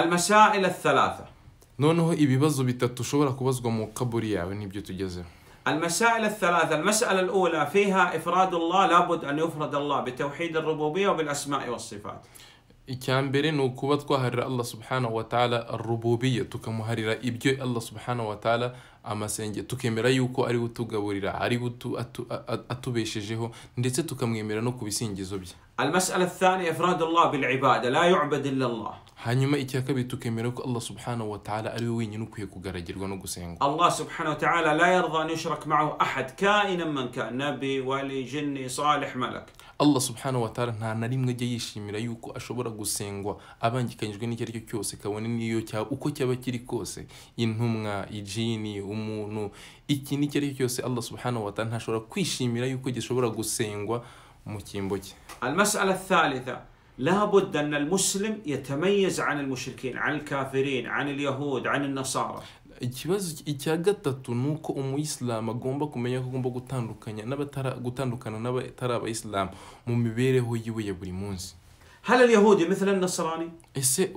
المسائل الثلاثة نونه إبي بزو بتاتو شغلك وبزو مقبوري يعني المسائل الثلاثة المسألة الأولى فيها إفراد الله لابد أن يفرد الله بتوحيد الربوبية وبالأسماء والصفات كان برين وكوبات كوهر الله سبحانه وتعالى الربوبية تكمو هرر إبجو الله سبحانه وتعالى أما سنجي تكمي ريوكو أريو تغوري ريو أتو, بيشجيهو نريد تكمي ميرانوكو بسنجي زوبي المسألة الثانية إفراد الله بالعبادة لا يعبد إلا الله hanyuma icya kabiri tukemera ko allah subhanahu wa ta'ala ari we wenyine ukwiye kugaragirwa no gusengwa allah subhanahu wa ta'ala la yarda an yushraka ma'ahu ahad kainan man kan nabi wali jinni salih malak allah subhanahu wa ta'ala nta na rimwe ajya yishimira yuko ashobora gusengwa abangikanyijwe n'icyo aricyo cyose kabone n'iyo cya uko cyaba kiri kose intumwa ijini umuntu iki n'icyo aricyo cyose allah subhanahu wa ta'ala ntashobora kwishimira yuko gishobora gusengwa المسألة الثالثة لابد أن المسلم يتميز عن المشركين عن الكافرين عن اليهود عن النصارى ikibazo icya gatatu ni uko umuyisilamu agomba kumenya ko agomba gutandukanya gutandukana n'abatari abayisilamu mu mibereho yiwe ya buri munsi هل اليهودي مثل النصراني؟ ese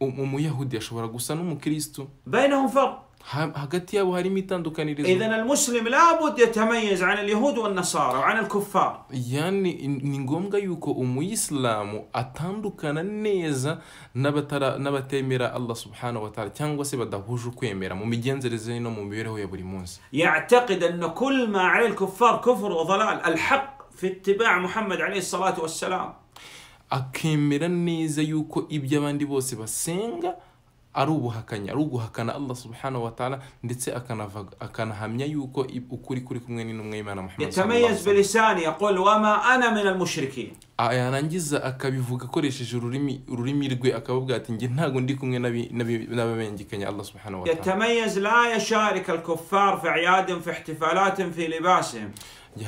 umuyahudi ashobora gusa n'umukristo بينهم فرق هقتيا وهاري ميتان دوكانيريزو اذا المسلم لابد يتميز عن اليهود والنصارى وعن الكفار يعني نينغوم يوكو امو اسلام اتان دوكانا نيزا نبترا الله سبحانه وتعالى تانغو سي بدا هوجو كويميرا مو ميجانزريزو نو مو ميرو مونس يعتقد ان كل ما علي الكفار كفر وضلال الحق في اتباع محمد عليه الصلاه والسلام akemera neza yuko ibyo abandi bose basenga arubu hakanya arugu hakana Allah subhanahu wa ta'ala ndetse akanahamya yuko ukuri kuri kumwe n'umwe imana Muhammad yatamayaz bilisani yaqul wama ana min almushrikin nangiza akabivuga koresheje ururimi ururimi rwe akavuga ati nge ntago ndi kumwe n'ababengekanya Allah subhanahu wa ta'ala yatamayaz la yasharik alkuffar fi iyadin fi ihtifalatin fi libasihim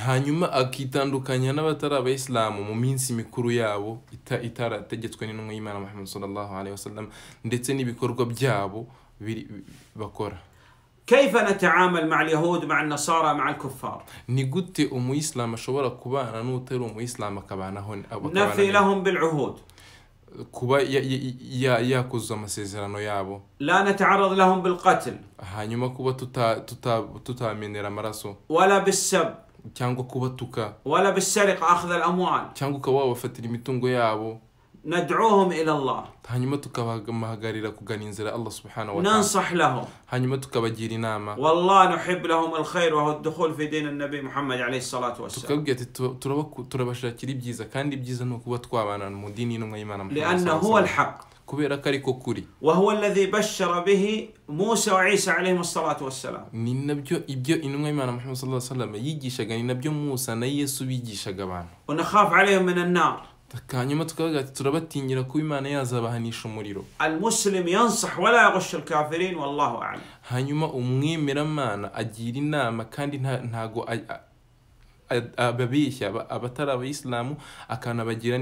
hanyuma akitandukanya n'abatari abayisilamu mu minsi mikuru yabo itarategetswe n'intumwa y'imana muhammad sallallahu alayhi wasallam ndetse n'ibikorwa byabo bakora كيف نتعامل مع اليهود مع النصارى مع الكفار نغوت ام اسلام اشوبرا كوبانا نوتر ام اسلام كبانا هون نفي لهم بالعهود كوبا يا يا يا مسيزرانو لا نتعرض لهم بالقتل هانيما كوبا تتا تتا تتا مينيرا مراسو ولا بالسب cyangwa kubatuka wala bisarq akhd al amwal cyangwa kuba wafatira imitungo yabo ندعوهم الى الله هاني متوكا ماغاري لا كوغان الله سبحانه وتعالى ننصح لهم هاني متوكا باجيري ناما والله نحب لهم الخير وهو الدخول في دين النبي محمد عليه الصلاه والسلام توكوغي تروبا تروبا بيزا كان بيزا نو كوبا توكو مو ديني نو ايمانا لانه هو الحق kubera ko ariko kuri وهو الذي بشر به موسى وعيسى عليهم الصلاة والسلام ni nabyo ibyo intumwa y'Imana Muhammad sallallahu alaihi wasallam yigishaga ni nabyo Musa na Yesu bigishaga abantu ونخاف عليهم من النار hanyuma tukavuga ati turabatinyira kuba imana yazabahanisha umuriro almuslim yansah wala yaghusha alkafirin wallahu a'lam hanyuma umwemeramana agira inama kandi ntago ababeshya abatari abayisilamu akanabagira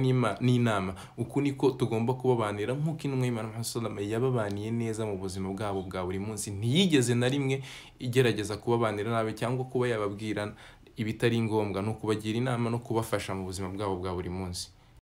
n'inama uku niko tugomba kubabanira nk'uko intumwa y'imana muhammad yababaniye neza mu buzima bwabo bwa buri munsi ntiyigeze na rimwe igerageza kubabanira nabi cyangwa kuba yababwira ibitari ngombwa ni ukubagira inama no kubafasha mu buzima bwabo bwa buri munsi